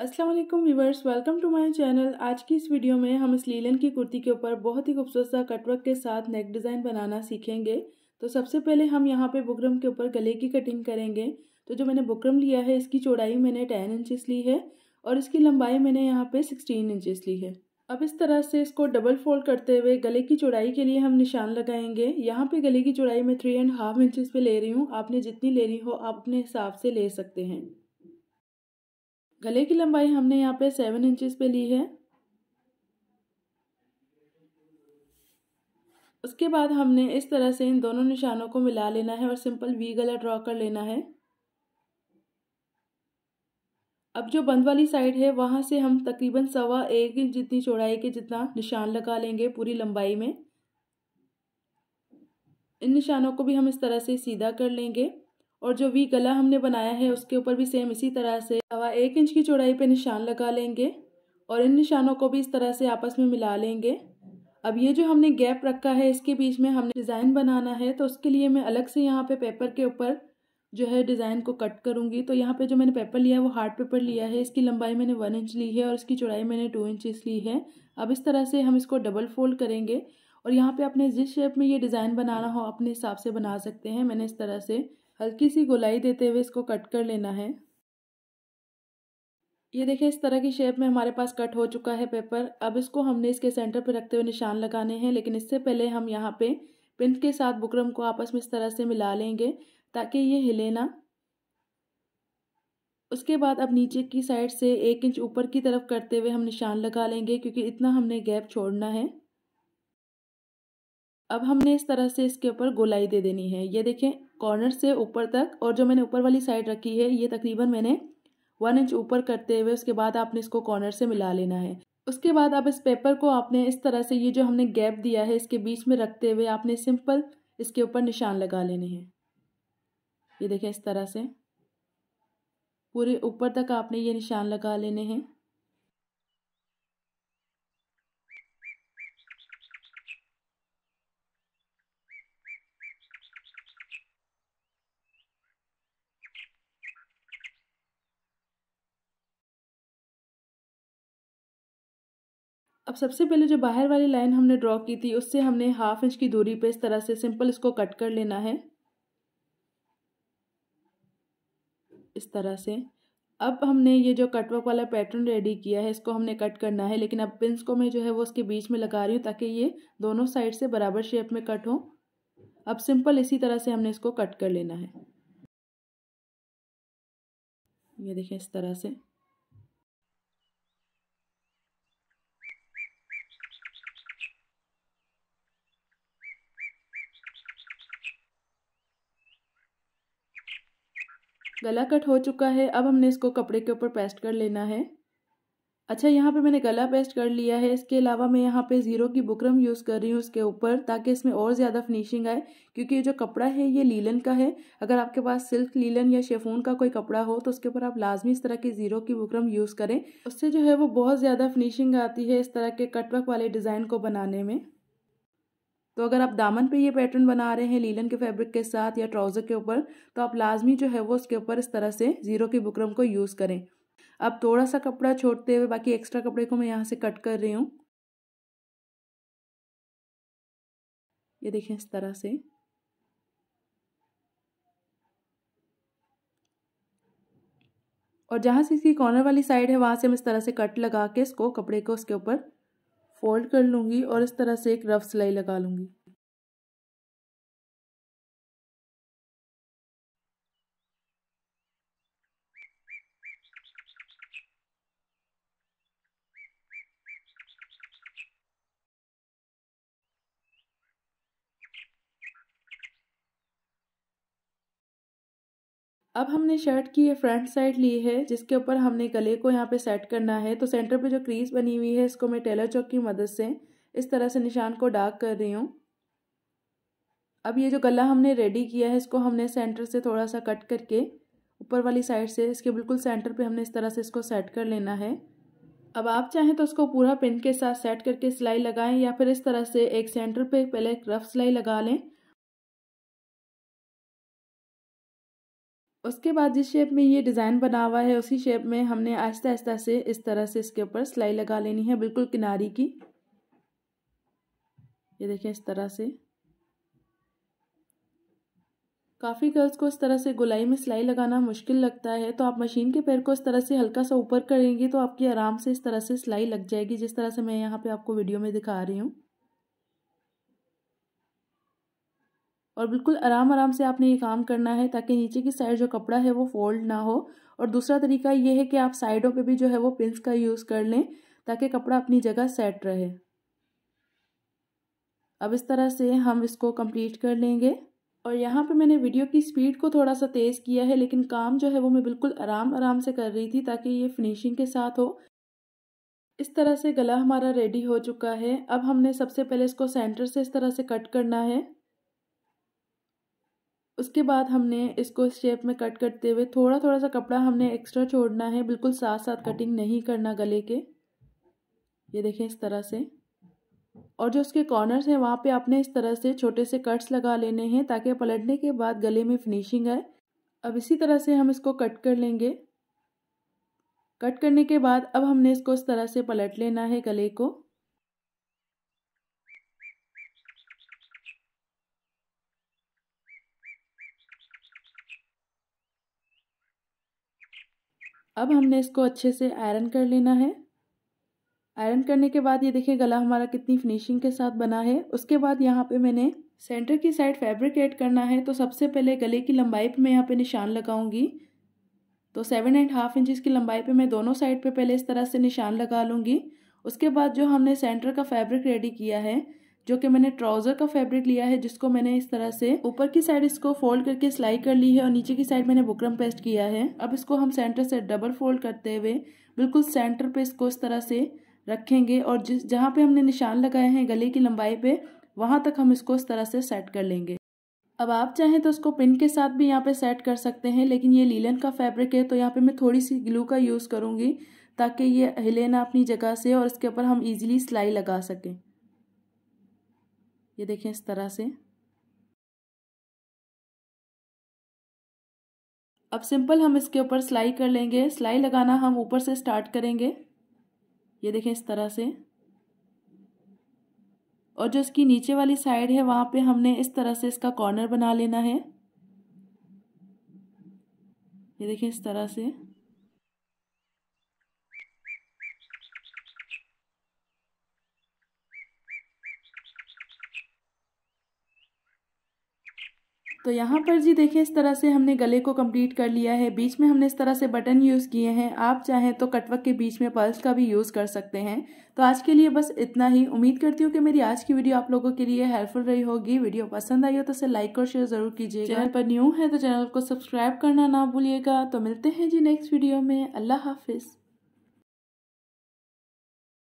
Aslam viewers welcome to my channel आज की इस वीडियो में हम इस लीलन की कुर्ती के ऊपर बहुत ही खूबसूरत सा कटवर्क के साथ नेक डिज़ाइन बनाना सीखेंगे तो सबसे पहले हम यहाँ पे बुकरम के ऊपर गले की कटिंग करेंगे तो जो मैंने बुकरम लिया है इसकी चौड़ाई मैंने टेन इंचज़ ली है और इसकी लंबाई मैंने यहाँ पर सिक्सटीन इंचज़ ली है अब इस तरह से इसको डबल फोल्ड करते हुए गले की चौड़ाई के लिए हम निशान लगाएंगे यहाँ पे गले की चौड़ाई मैं थ्री एंड हाफ इंचज़ पे ले रही हूँ आपने जितनी ले रही हो आप अपने हिसाब से ले सकते हैं गले की लंबाई हमने यहाँ पे सेवन इंचज़ पे ली है उसके बाद हमने इस तरह से इन दोनों निशानों को मिला लेना है और सिंपल वी गला ड्रॉ कर लेना है अब जो बंद वाली साइड है वहाँ से हम तकरीबन सवा एक इंच जितनी चौड़ाई के जितना निशान लगा लेंगे पूरी लंबाई में इन निशानों को भी हम इस तरह से सीधा कर लेंगे और जो वी गला हमने बनाया है उसके ऊपर भी सेम इसी तरह से हवा एक इंच की चौड़ाई पे निशान लगा लेंगे और इन निशानों को भी इस तरह से आपस में मिला लेंगे अब ये जो हमने गैप रखा है इसके बीच में हमने डिज़ाइन बनाना है तो उसके लिए मैं अलग से यहाँ पे पेपर के ऊपर जो है डिज़ाइन को कट करूँगी तो यहाँ पे जो मैंने पेपर लिया है वो हार्ड पेपर लिया है इसकी लंबाई मैंने वन इंच ली है और इसकी चौड़ाई मैंने टू इंचज़ ली है अब इस तरह से हम इसको डबल फोल्ड करेंगे और यहाँ पर आपने जिस शेप में ये डिज़ाइन बनाना हो अपने हिसाब से बना सकते हैं मैंने इस तरह से हल्की सी गोलाई देते हुए इसको कट कर लेना है ये देखें इस तरह की शेप में हमारे पास कट हो चुका है पेपर अब इसको हमने इसके सेंटर पर रखते हुए निशान लगाने हैं लेकिन इससे पहले हम यहाँ पे पिन के साथ बुकरम को आपस में इस तरह से मिला लेंगे ताकि ये हिले ना उसके बाद अब नीचे की साइड से एक इंच ऊपर की तरफ करते हुए हम निशान लगा लेंगे क्योंकि इतना हमने गैप छोड़ना है अब हमने इस तरह से इसके ऊपर गोलाई दे देनी है ये देखें कॉर्नर से ऊपर तक और जो मैंने ऊपर वाली साइड रखी है ये तकरीबन मैंने वन इंच ऊपर करते हुए उसके बाद आपने इसको कॉर्नर से मिला लेना है उसके बाद आप इस पेपर को आपने इस तरह से ये जो हमने गैप दिया है इसके बीच में रखते हुए आपने सिंपल इसके ऊपर निशान लगा लेने हैं ये देखें इस तरह से पूरे ऊपर तक आपने ये निशान लगा लेने हैं अब सबसे पहले जो बाहर वाली लाइन हमने ड्रॉ की थी उससे हमने हाफ इंच की दूरी पे इस तरह से सिंपल इसको कट कर लेना है इस तरह से अब हमने ये जो कटवर्क वाला पैटर्न रेडी किया है इसको हमने कट करना है लेकिन अब पिंस को मैं जो है वो उसके बीच में लगा रही हूँ ताकि ये दोनों साइड से बराबर शेप में कट हो अब सिंपल इसी तरह से हमने इसको कट कर लेना है ये देखें इस तरह से गला कट हो चुका है अब हमने इसको कपड़े के ऊपर पेस्ट कर लेना है अच्छा यहाँ पे मैंने गला पेस्ट कर लिया है इसके अलावा मैं यहाँ पे ज़ीरो की बुकरम यूज़ कर रही हूँ उसके ऊपर ताकि इसमें और ज़्यादा फिनिशिंग आए क्योंकि ये जो कपड़ा है ये लीलन का है अगर आपके पास सिल्क लीलन या शेफून का कोई कपड़ा हो तो उसके ऊपर आप लाजमी इस तरह की ज़ीरो की बुकरम यूज़ करें उससे जो है वो बहुत ज़्यादा फिनिशिंग आती है इस तरह के कटवर्क वाले डिज़ाइन को बनाने में तो अगर आप दामन पे ये पैटर्न बना रहे हैं लीलन के फैब्रिक के साथ या ट्राउज़र के ऊपर तो आप लाजमी जो है वो उसके ऊपर इस तरह से ज़ीरो के बुकरम को यूज़ करें अब थोड़ा सा कपड़ा छोड़ते हुए बाकी एक्स्ट्रा कपड़े को मैं यहाँ से कट कर रही हूँ ये देखें इस तरह से और जहाँ से इसकी कॉर्नर वाली साइड है वहाँ से हम इस तरह से कट लगा के इसको कपड़े को उसके ऊपर फोल्ड कर लूँगी और इस तरह से एक रफ सिलाई लगा लूँगी अब हमने शर्ट की ये फ्रंट साइड ली है जिसके ऊपर हमने गले को यहाँ पे सेट करना है तो सेंटर पे जो क्रीज बनी हुई है इसको मैं टेलर चौक की मदद से इस तरह से निशान को डार्क कर रही हूँ अब ये जो गला हमने रेडी किया है इसको हमने सेंटर से थोड़ा सा कट करके ऊपर वाली साइड से इसके बिल्कुल सेंटर पे हमने इस तरह से इसको सेट कर लेना है अब आप चाहें तो इसको पूरा पिन के साथ सेट करके सिलाई लगाएं या फिर इस तरह से एक सेंटर पे पहले एक रफ सिलाई लगा लें उसके बाद जिस शेप में ये डिज़ाइन बना हुआ है उसी शेप में हमने आहिस्ता आहिस्ता से इस तरह से इसके ऊपर सिलाई लगा लेनी है बिल्कुल किनारी की ये देखें इस तरह से काफ़ी गर्ल्स को इस तरह से गोलाई में सिलाई लगाना मुश्किल लगता है तो आप मशीन के पैर को इस तरह से हल्का सा ऊपर करेंगी तो आपकी आराम से इस तरह से सिलाई लग जाएगी जिस तरह से मैं यहाँ पे आपको वीडियो में दिखा रही हूँ और बिल्कुल आराम आराम से आपने ये काम करना है ताकि नीचे की साइड जो कपड़ा है वो फोल्ड ना हो और दूसरा तरीका ये है कि आप साइडों पे भी जो है वो पिंस का यूज़ कर लें ताकि कपड़ा अपनी जगह सेट रहे अब इस तरह से हम इसको कंप्लीट कर लेंगे और यहाँ पे मैंने वीडियो की स्पीड को थोड़ा सा तेज़ किया है लेकिन काम जो है वो मैं बिल्कुल आराम आराम से कर रही थी ताकि ये फिनिशिंग के साथ हो इस तरह से गला हमारा रेडी हो चुका है अब हमने सबसे पहले इसको सेंटर से इस तरह से कट करना है उसके बाद हमने इसको शेप में कट करते हुए थोड़ा थोड़ा सा कपड़ा हमने एक्स्ट्रा छोड़ना है बिल्कुल साथ साथ कटिंग नहीं करना गले के ये देखें इस तरह से और जो उसके कॉर्नर्स हैं वहाँ पे आपने इस तरह से छोटे से कट्स लगा लेने हैं ताकि पलटने के बाद गले में फिनिशिंग आए अब इसी तरह से हम इसको कट कर लेंगे कट करने के बाद अब हमने इसको इस तरह से पलट लेना है गले को अब हमने इसको अच्छे से आयरन कर लेना है आयरन करने के बाद ये देखिए गला हमारा कितनी फिनिशिंग के साथ बना है उसके बाद यहाँ पे मैंने सेंटर की साइड फैब्रिक ऐड करना है तो सबसे पहले गले की लंबाई पे मैं यहाँ पे निशान लगाऊंगी तो सेवन एंड हाफ इंचज़ की लंबाई पे मैं दोनों साइड पे पहले इस तरह से निशान लगा लूँगी उसके बाद जो हमने सेंटर का फैब्रिक रेडी किया है जो कि मैंने ट्राउजर का फैब्रिक लिया है जिसको मैंने इस तरह से ऊपर की साइड इसको फोल्ड करके सिलाई कर ली है और नीचे की साइड मैंने बुकरम पेस्ट किया है अब इसको हम सेंटर से डबल फोल्ड करते हुए बिल्कुल सेंटर पे इसको इस तरह से रखेंगे और जिस जहाँ पे हमने निशान लगाए हैं गले की लंबाई पे वहाँ तक हम इसको इस तरह से सेट कर लेंगे अब आप चाहें तो इसको पिन के साथ भी यहाँ पे सेट कर सकते हैं लेकिन ये लीलन का फैब्रिक है तो यहाँ पे मैं थोड़ी सी ग्लू का यूज़ करूँगी ताकि ये हिले ना अपनी जगह से और इसके ऊपर हम इजीली सिलाई लगा सकें ये देखें इस तरह से अब सिंपल हम इसके ऊपर सिलाई कर लेंगे सिलाई लगाना हम ऊपर से स्टार्ट करेंगे ये देखें इस तरह से और जो इसकी नीचे वाली साइड है वहाँ पे हमने इस तरह से इसका कॉर्नर बना लेना है ये देखें इस तरह से तो यहाँ पर जी देखिए इस तरह से हमने गले को कंप्लीट कर लिया है बीच में हमने इस तरह से बटन यूज़ किए हैं आप चाहें तो कटवक के बीच में पर्ल्स का भी यूज़ कर सकते हैं तो आज के लिए बस इतना ही उम्मीद करती हूँ कि मेरी आज की वीडियो आप लोगों के लिए हेल्पफुल रही होगी वीडियो पसंद आई हो तो इसे लाइक और शेयर ज़रूर कीजिए चैनल पर न्यू है तो चैनल को सब्सक्राइब करना ना भूलिएगा तो मिलते हैं जी नेक्स्ट वीडियो में अल्लाह हाफिज़